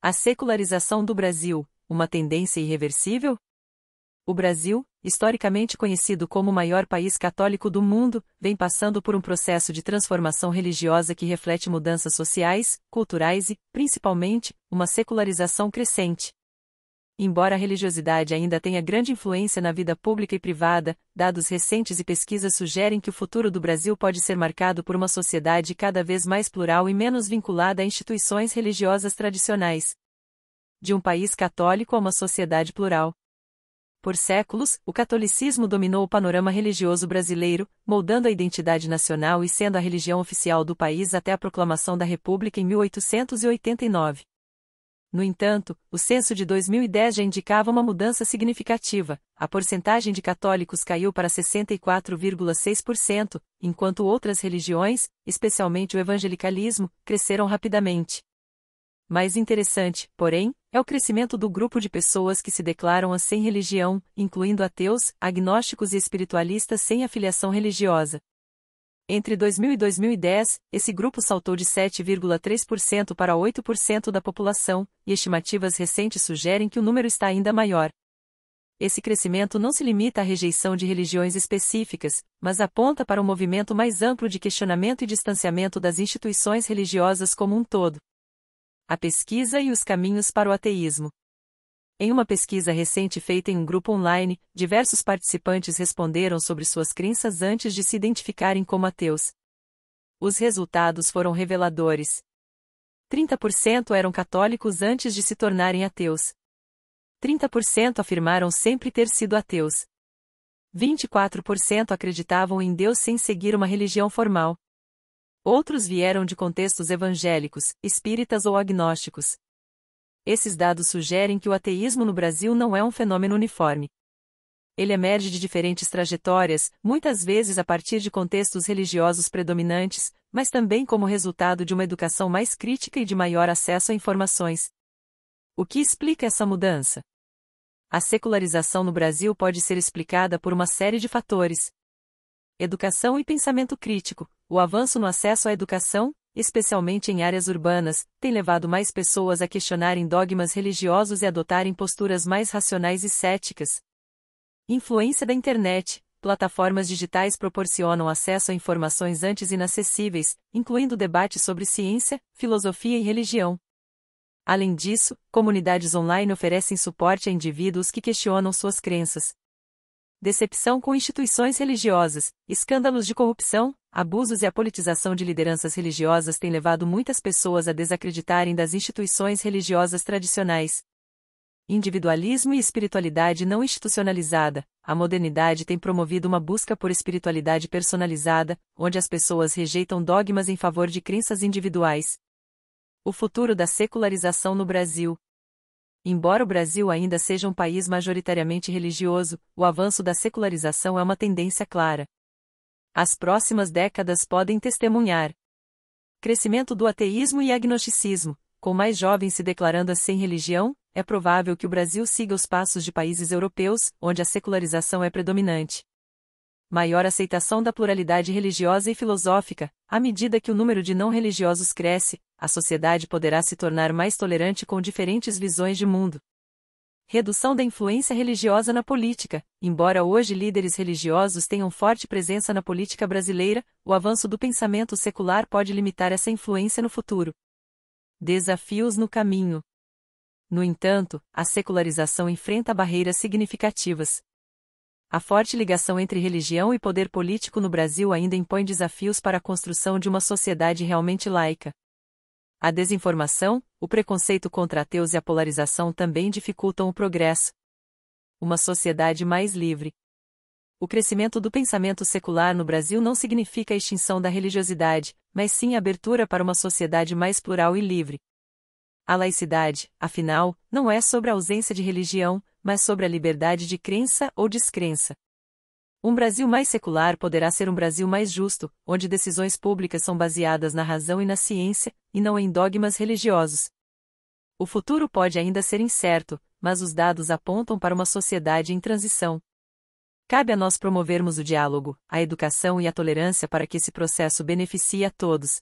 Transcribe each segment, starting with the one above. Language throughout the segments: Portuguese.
A secularização do Brasil, uma tendência irreversível? O Brasil, historicamente conhecido como o maior país católico do mundo, vem passando por um processo de transformação religiosa que reflete mudanças sociais, culturais e, principalmente, uma secularização crescente. Embora a religiosidade ainda tenha grande influência na vida pública e privada, dados recentes e pesquisas sugerem que o futuro do Brasil pode ser marcado por uma sociedade cada vez mais plural e menos vinculada a instituições religiosas tradicionais. De um país católico a uma sociedade plural. Por séculos, o catolicismo dominou o panorama religioso brasileiro, moldando a identidade nacional e sendo a religião oficial do país até a proclamação da República em 1889. No entanto, o censo de 2010 já indicava uma mudança significativa. A porcentagem de católicos caiu para 64,6%, enquanto outras religiões, especialmente o evangelicalismo, cresceram rapidamente. Mais interessante, porém, é o crescimento do grupo de pessoas que se declaram sem religião, incluindo ateus, agnósticos e espiritualistas sem afiliação religiosa. Entre 2000 e 2010, esse grupo saltou de 7,3% para 8% da população, e estimativas recentes sugerem que o número está ainda maior. Esse crescimento não se limita à rejeição de religiões específicas, mas aponta para um movimento mais amplo de questionamento e distanciamento das instituições religiosas como um todo. A pesquisa e os caminhos para o ateísmo. Em uma pesquisa recente feita em um grupo online, diversos participantes responderam sobre suas crenças antes de se identificarem como ateus. Os resultados foram reveladores. 30% eram católicos antes de se tornarem ateus. 30% afirmaram sempre ter sido ateus. 24% acreditavam em Deus sem seguir uma religião formal. Outros vieram de contextos evangélicos, espíritas ou agnósticos esses dados sugerem que o ateísmo no Brasil não é um fenômeno uniforme. Ele emerge de diferentes trajetórias, muitas vezes a partir de contextos religiosos predominantes, mas também como resultado de uma educação mais crítica e de maior acesso a informações. O que explica essa mudança? A secularização no Brasil pode ser explicada por uma série de fatores. Educação e pensamento crítico, o avanço no acesso à educação, especialmente em áreas urbanas, tem levado mais pessoas a questionarem dogmas religiosos e adotarem posturas mais racionais e céticas. Influência da internet. Plataformas digitais proporcionam acesso a informações antes inacessíveis, incluindo debates sobre ciência, filosofia e religião. Além disso, comunidades online oferecem suporte a indivíduos que questionam suas crenças. Decepção com instituições religiosas, escândalos de corrupção, abusos e a politização de lideranças religiosas têm levado muitas pessoas a desacreditarem das instituições religiosas tradicionais. Individualismo e espiritualidade não institucionalizada. A modernidade tem promovido uma busca por espiritualidade personalizada, onde as pessoas rejeitam dogmas em favor de crenças individuais. O futuro da secularização no Brasil, Embora o Brasil ainda seja um país majoritariamente religioso, o avanço da secularização é uma tendência clara. As próximas décadas podem testemunhar crescimento do ateísmo e agnosticismo, com mais jovens se declarando sem assim religião, é provável que o Brasil siga os passos de países europeus, onde a secularização é predominante. Maior aceitação da pluralidade religiosa e filosófica, à medida que o número de não religiosos cresce, a sociedade poderá se tornar mais tolerante com diferentes visões de mundo, Redução da influência religiosa na política. Embora hoje líderes religiosos tenham forte presença na política brasileira, o avanço do pensamento secular pode limitar essa influência no futuro. Desafios no caminho. No entanto, a secularização enfrenta barreiras significativas. A forte ligação entre religião e poder político no Brasil ainda impõe desafios para a construção de uma sociedade realmente laica. A desinformação, o preconceito contra ateus e a polarização também dificultam o progresso. Uma sociedade mais livre. O crescimento do pensamento secular no Brasil não significa a extinção da religiosidade, mas sim a abertura para uma sociedade mais plural e livre. A laicidade, afinal, não é sobre a ausência de religião, mas sobre a liberdade de crença ou descrença. Um Brasil mais secular poderá ser um Brasil mais justo, onde decisões públicas são baseadas na razão e na ciência, e não em dogmas religiosos. O futuro pode ainda ser incerto, mas os dados apontam para uma sociedade em transição. Cabe a nós promovermos o diálogo, a educação e a tolerância para que esse processo beneficie a todos.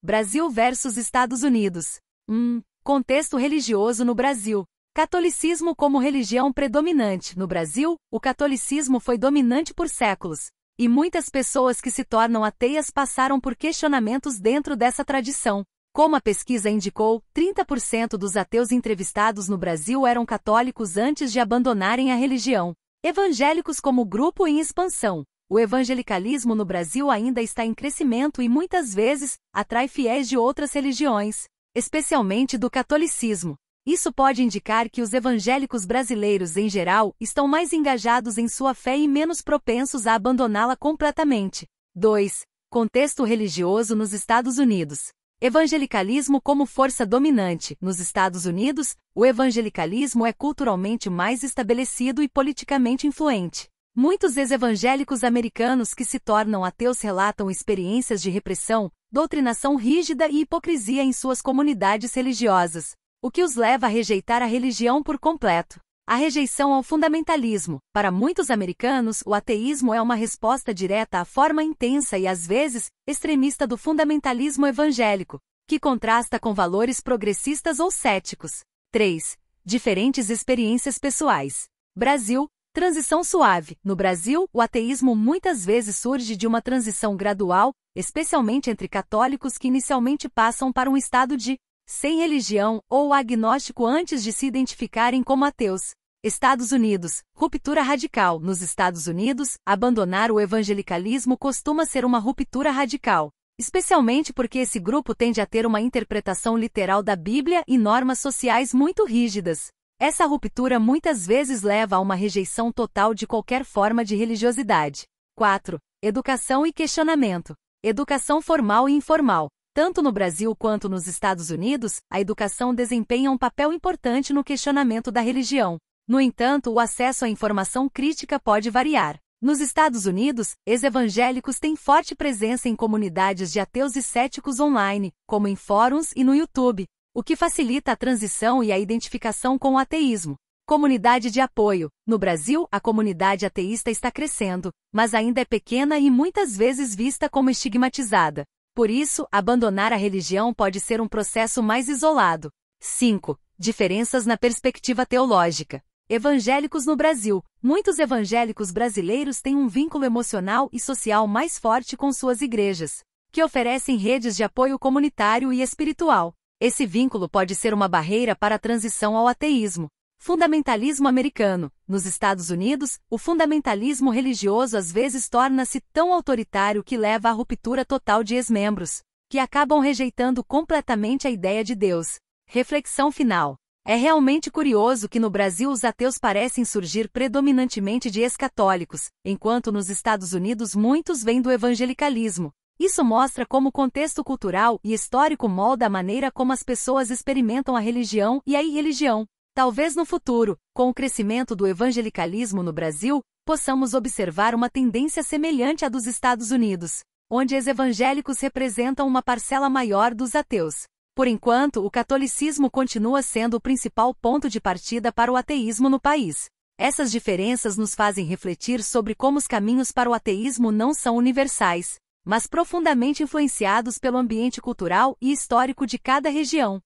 Brasil versus Estados Unidos. Hum, contexto religioso no Brasil. Catolicismo como religião predominante. No Brasil, o catolicismo foi dominante por séculos, e muitas pessoas que se tornam ateias passaram por questionamentos dentro dessa tradição. Como a pesquisa indicou, 30% dos ateus entrevistados no Brasil eram católicos antes de abandonarem a religião. Evangélicos como grupo em expansão. O evangelicalismo no Brasil ainda está em crescimento e muitas vezes atrai fiéis de outras religiões, especialmente do catolicismo. Isso pode indicar que os evangélicos brasileiros em geral estão mais engajados em sua fé e menos propensos a abandoná-la completamente. 2. Contexto religioso nos Estados Unidos. Evangelicalismo como força dominante. Nos Estados Unidos, o evangelicalismo é culturalmente mais estabelecido e politicamente influente. Muitos ex-evangélicos americanos que se tornam ateus relatam experiências de repressão, doutrinação rígida e hipocrisia em suas comunidades religiosas o que os leva a rejeitar a religião por completo. A rejeição ao fundamentalismo. Para muitos americanos, o ateísmo é uma resposta direta à forma intensa e às vezes extremista do fundamentalismo evangélico, que contrasta com valores progressistas ou céticos. 3. Diferentes experiências pessoais. Brasil, Transição suave. No Brasil, o ateísmo muitas vezes surge de uma transição gradual, especialmente entre católicos que inicialmente passam para um estado de sem religião ou agnóstico antes de se identificarem como ateus. Estados Unidos, ruptura radical. Nos Estados Unidos, abandonar o evangelicalismo costuma ser uma ruptura radical, especialmente porque esse grupo tende a ter uma interpretação literal da Bíblia e normas sociais muito rígidas. Essa ruptura muitas vezes leva a uma rejeição total de qualquer forma de religiosidade. 4. Educação e questionamento. Educação formal e informal. Tanto no Brasil quanto nos Estados Unidos, a educação desempenha um papel importante no questionamento da religião. No entanto, o acesso à informação crítica pode variar. Nos Estados Unidos, ex-evangélicos têm forte presença em comunidades de ateus e céticos online, como em fóruns e no YouTube, o que facilita a transição e a identificação com o ateísmo. Comunidade de apoio. No Brasil, a comunidade ateísta está crescendo, mas ainda é pequena e muitas vezes vista como estigmatizada. Por isso, abandonar a religião pode ser um processo mais isolado. 5. Diferenças na perspectiva teológica. Evangélicos no Brasil. Muitos evangélicos brasileiros têm um vínculo emocional e social mais forte com suas igrejas, que oferecem redes de apoio comunitário e espiritual. Esse vínculo pode ser uma barreira para a transição ao ateísmo. Fundamentalismo americano. Nos Estados Unidos, o fundamentalismo religioso às vezes torna-se tão autoritário que leva à ruptura total de ex-membros, que acabam rejeitando completamente a ideia de Deus. Reflexão final. É realmente curioso que no Brasil os ateus parecem surgir predominantemente de ex-católicos, enquanto nos Estados Unidos muitos vêm do evangelicalismo. Isso mostra como o contexto cultural e histórico molda a maneira como as pessoas experimentam a religião e a irreligião. Talvez no futuro, com o crescimento do evangelicalismo no Brasil, possamos observar uma tendência semelhante à dos Estados Unidos, onde os evangélicos representam uma parcela maior dos ateus. Por enquanto, o catolicismo continua sendo o principal ponto de partida para o ateísmo no país. Essas diferenças nos fazem refletir sobre como os caminhos para o ateísmo não são universais, mas profundamente influenciados pelo ambiente cultural e histórico de cada região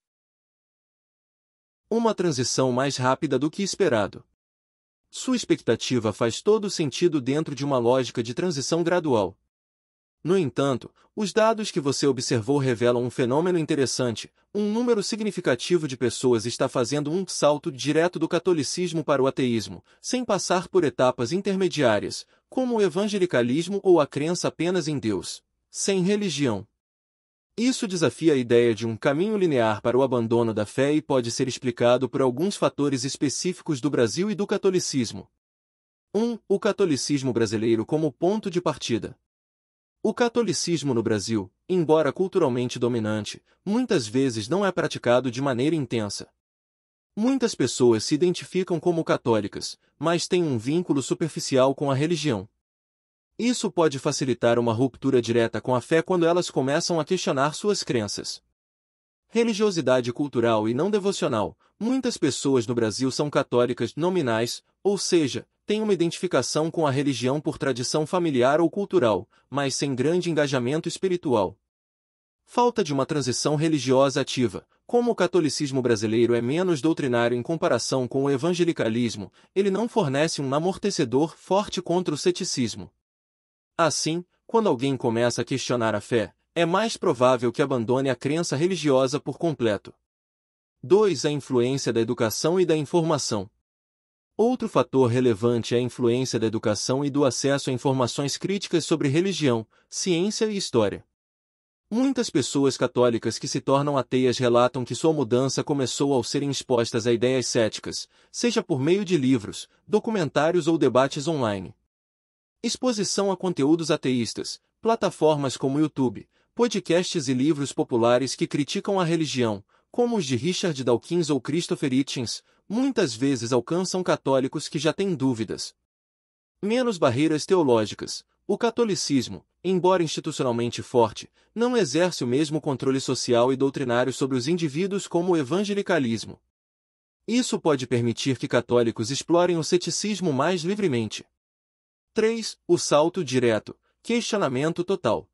uma transição mais rápida do que esperado. Sua expectativa faz todo sentido dentro de uma lógica de transição gradual. No entanto, os dados que você observou revelam um fenômeno interessante. Um número significativo de pessoas está fazendo um salto direto do catolicismo para o ateísmo, sem passar por etapas intermediárias, como o evangelicalismo ou a crença apenas em Deus, sem religião. Isso desafia a ideia de um caminho linear para o abandono da fé e pode ser explicado por alguns fatores específicos do Brasil e do catolicismo. 1. Um, o catolicismo brasileiro como ponto de partida. O catolicismo no Brasil, embora culturalmente dominante, muitas vezes não é praticado de maneira intensa. Muitas pessoas se identificam como católicas, mas têm um vínculo superficial com a religião. Isso pode facilitar uma ruptura direta com a fé quando elas começam a questionar suas crenças. Religiosidade cultural e não devocional. Muitas pessoas no Brasil são católicas nominais, ou seja, têm uma identificação com a religião por tradição familiar ou cultural, mas sem grande engajamento espiritual. Falta de uma transição religiosa ativa. Como o catolicismo brasileiro é menos doutrinário em comparação com o evangelicalismo, ele não fornece um amortecedor forte contra o ceticismo. Assim, quando alguém começa a questionar a fé, é mais provável que abandone a crença religiosa por completo. 2. A influência da educação e da informação. Outro fator relevante é a influência da educação e do acesso a informações críticas sobre religião, ciência e história. Muitas pessoas católicas que se tornam ateias relatam que sua mudança começou ao serem expostas a ideias céticas, seja por meio de livros, documentários ou debates online. Exposição a conteúdos ateístas, plataformas como YouTube, podcasts e livros populares que criticam a religião, como os de Richard Dawkins ou Christopher Hitchens, muitas vezes alcançam católicos que já têm dúvidas. Menos barreiras teológicas. O catolicismo, embora institucionalmente forte, não exerce o mesmo controle social e doutrinário sobre os indivíduos como o evangelicalismo. Isso pode permitir que católicos explorem o ceticismo mais livremente. 3. O salto direto. Questionamento total.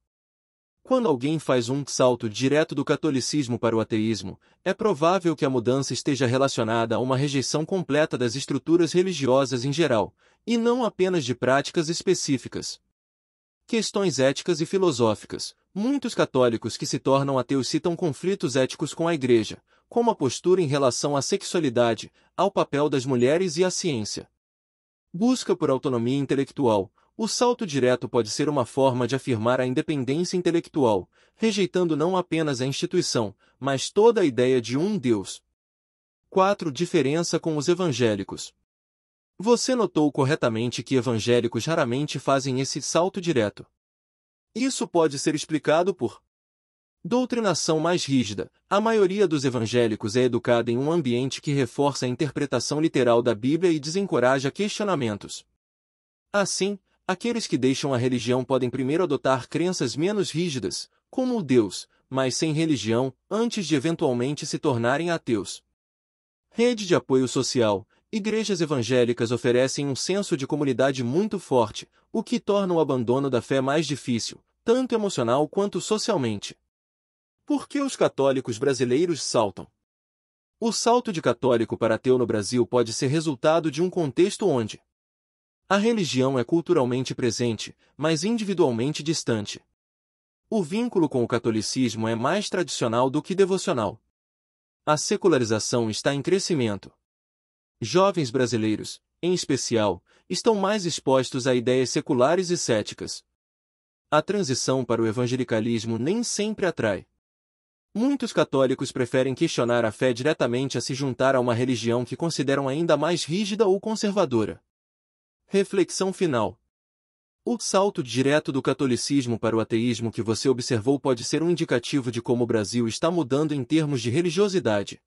Quando alguém faz um salto direto do catolicismo para o ateísmo, é provável que a mudança esteja relacionada a uma rejeição completa das estruturas religiosas em geral, e não apenas de práticas específicas. Questões éticas e filosóficas. Muitos católicos que se tornam ateus citam conflitos éticos com a Igreja, como a postura em relação à sexualidade, ao papel das mulheres e à ciência. Busca por autonomia intelectual. O salto direto pode ser uma forma de afirmar a independência intelectual, rejeitando não apenas a instituição, mas toda a ideia de um Deus. 4. Diferença com os evangélicos. Você notou corretamente que evangélicos raramente fazem esse salto direto. Isso pode ser explicado por Doutrinação mais rígida. A maioria dos evangélicos é educada em um ambiente que reforça a interpretação literal da Bíblia e desencoraja questionamentos. Assim, aqueles que deixam a religião podem primeiro adotar crenças menos rígidas, como o Deus, mas sem religião, antes de eventualmente se tornarem ateus. Rede de apoio social. Igrejas evangélicas oferecem um senso de comunidade muito forte, o que torna o abandono da fé mais difícil, tanto emocional quanto socialmente. Por que os católicos brasileiros saltam? O salto de católico para ateu no Brasil pode ser resultado de um contexto onde a religião é culturalmente presente, mas individualmente distante. O vínculo com o catolicismo é mais tradicional do que devocional. A secularização está em crescimento. Jovens brasileiros, em especial, estão mais expostos a ideias seculares e céticas. A transição para o evangelicalismo nem sempre atrai. Muitos católicos preferem questionar a fé diretamente a se juntar a uma religião que consideram ainda mais rígida ou conservadora. Reflexão final. O salto direto do catolicismo para o ateísmo que você observou pode ser um indicativo de como o Brasil está mudando em termos de religiosidade.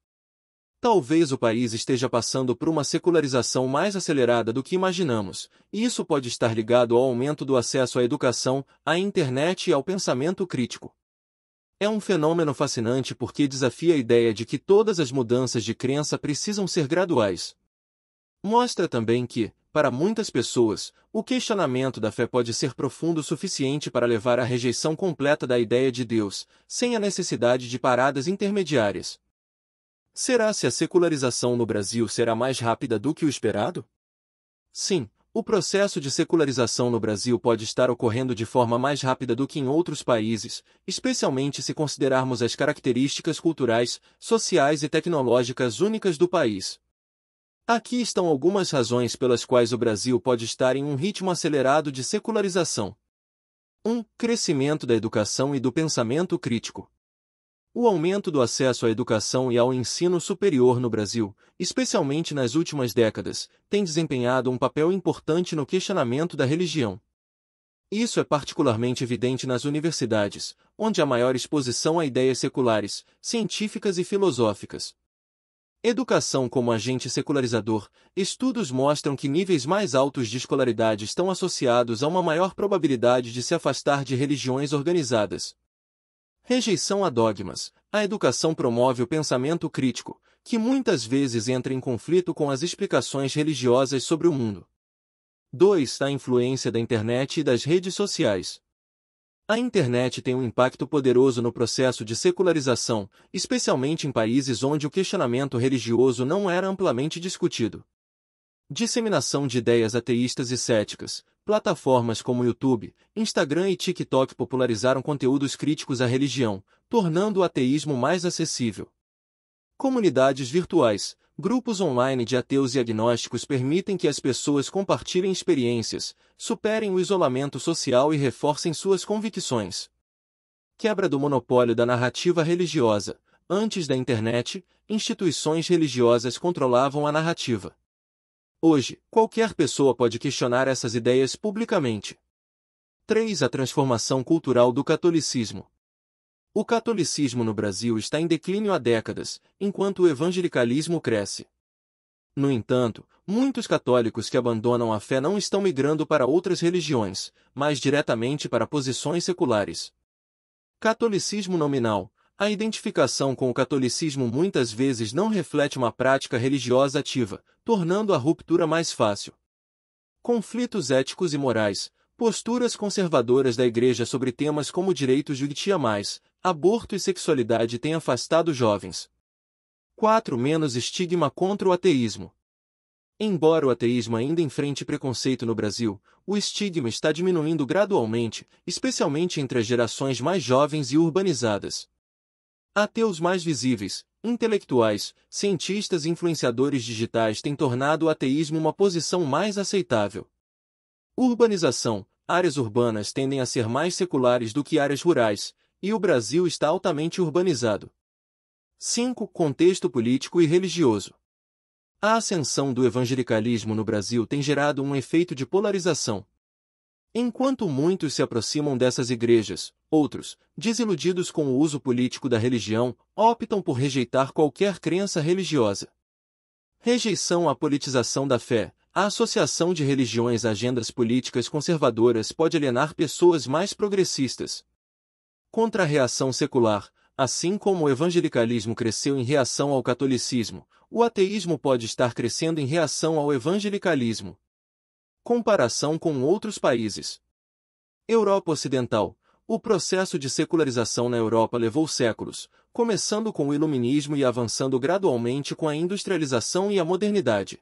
Talvez o país esteja passando por uma secularização mais acelerada do que imaginamos, e isso pode estar ligado ao aumento do acesso à educação, à internet e ao pensamento crítico. É um fenômeno fascinante porque desafia a ideia de que todas as mudanças de crença precisam ser graduais. Mostra também que, para muitas pessoas, o questionamento da fé pode ser profundo o suficiente para levar à rejeição completa da ideia de Deus, sem a necessidade de paradas intermediárias. Será se a secularização no Brasil será mais rápida do que o esperado? Sim, o processo de secularização no Brasil pode estar ocorrendo de forma mais rápida do que em outros países, especialmente se considerarmos as características culturais, sociais e tecnológicas únicas do país. Aqui estão algumas razões pelas quais o Brasil pode estar em um ritmo acelerado de secularização. 1. Um, crescimento da educação e do pensamento crítico. O aumento do acesso à educação e ao ensino superior no Brasil, especialmente nas últimas décadas, tem desempenhado um papel importante no questionamento da religião. Isso é particularmente evidente nas universidades, onde há maior exposição a ideias seculares, científicas e filosóficas. Educação como agente secularizador, estudos mostram que níveis mais altos de escolaridade estão associados a uma maior probabilidade de se afastar de religiões organizadas. Rejeição a dogmas. A educação promove o pensamento crítico, que muitas vezes entra em conflito com as explicações religiosas sobre o mundo. 2. A influência da internet e das redes sociais. A internet tem um impacto poderoso no processo de secularização, especialmente em países onde o questionamento religioso não era amplamente discutido. Disseminação de ideias ateístas e céticas, Plataformas como YouTube, Instagram e TikTok popularizaram conteúdos críticos à religião, tornando o ateísmo mais acessível. Comunidades virtuais, grupos online de ateus e agnósticos permitem que as pessoas compartilhem experiências, superem o isolamento social e reforcem suas convicções. Quebra do monopólio da narrativa religiosa. Antes da internet, instituições religiosas controlavam a narrativa. Hoje, qualquer pessoa pode questionar essas ideias publicamente. 3. A transformação cultural do catolicismo. O catolicismo no Brasil está em declínio há décadas, enquanto o evangelicalismo cresce. No entanto, muitos católicos que abandonam a fé não estão migrando para outras religiões, mas diretamente para posições seculares. Catolicismo nominal, a identificação com o catolicismo muitas vezes não reflete uma prática religiosa ativa, tornando a ruptura mais fácil. Conflitos éticos e morais, posturas conservadoras da Igreja sobre temas como direitos juditia mais, aborto e sexualidade têm afastado jovens. 4. Menos estigma contra o ateísmo. Embora o ateísmo ainda enfrente preconceito no Brasil, o estigma está diminuindo gradualmente, especialmente entre as gerações mais jovens e urbanizadas. Ateus mais visíveis, intelectuais, cientistas e influenciadores digitais têm tornado o ateísmo uma posição mais aceitável. Urbanização, áreas urbanas tendem a ser mais seculares do que áreas rurais, e o Brasil está altamente urbanizado. 5. Contexto político e religioso. A ascensão do evangelicalismo no Brasil tem gerado um efeito de polarização, Enquanto muitos se aproximam dessas igrejas, outros, desiludidos com o uso político da religião, optam por rejeitar qualquer crença religiosa. Rejeição à politização da fé. A associação de religiões a agendas políticas conservadoras pode alienar pessoas mais progressistas. Contra a reação secular, assim como o evangelicalismo cresceu em reação ao catolicismo, o ateísmo pode estar crescendo em reação ao evangelicalismo, comparação com outros países. Europa Ocidental O processo de secularização na Europa levou séculos, começando com o Iluminismo e avançando gradualmente com a industrialização e a modernidade.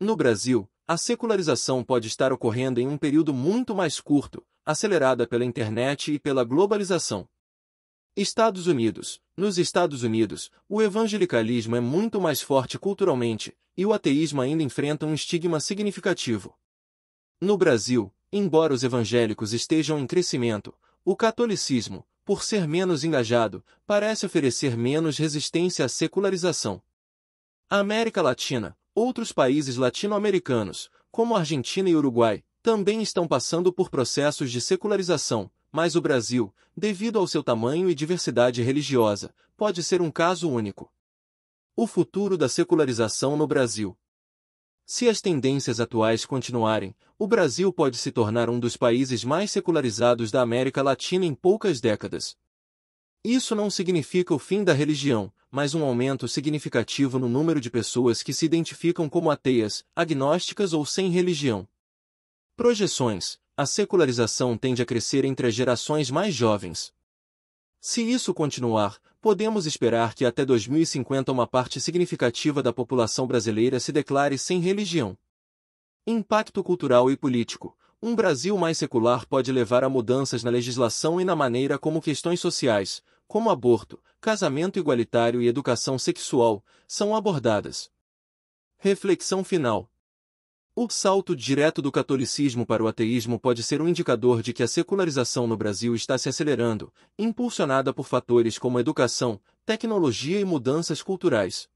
No Brasil, a secularização pode estar ocorrendo em um período muito mais curto, acelerada pela internet e pela globalização. Estados Unidos. Nos Estados Unidos, o evangelicalismo é muito mais forte culturalmente, e o ateísmo ainda enfrenta um estigma significativo. No Brasil, embora os evangélicos estejam em crescimento, o catolicismo, por ser menos engajado, parece oferecer menos resistência à secularização. A América Latina, outros países latino-americanos, como Argentina e Uruguai, também estão passando por processos de secularização, mas o Brasil, devido ao seu tamanho e diversidade religiosa, pode ser um caso único. O futuro da secularização no Brasil. Se as tendências atuais continuarem, o Brasil pode se tornar um dos países mais secularizados da América Latina em poucas décadas. Isso não significa o fim da religião, mas um aumento significativo no número de pessoas que se identificam como ateias, agnósticas ou sem religião. Projeções: A secularização tende a crescer entre as gerações mais jovens. Se isso continuar, podemos esperar que até 2050 uma parte significativa da população brasileira se declare sem religião. Impacto cultural e político. Um Brasil mais secular pode levar a mudanças na legislação e na maneira como questões sociais, como aborto, casamento igualitário e educação sexual, são abordadas. Reflexão final: o salto direto do catolicismo para o ateísmo pode ser um indicador de que a secularização no Brasil está se acelerando, impulsionada por fatores como educação, tecnologia e mudanças culturais.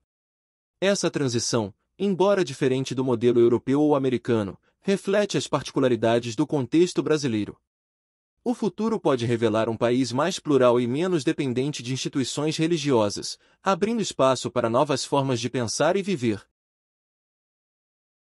Essa transição, embora diferente do modelo europeu ou americano, reflete as particularidades do contexto brasileiro. O futuro pode revelar um país mais plural e menos dependente de instituições religiosas, abrindo espaço para novas formas de pensar e viver.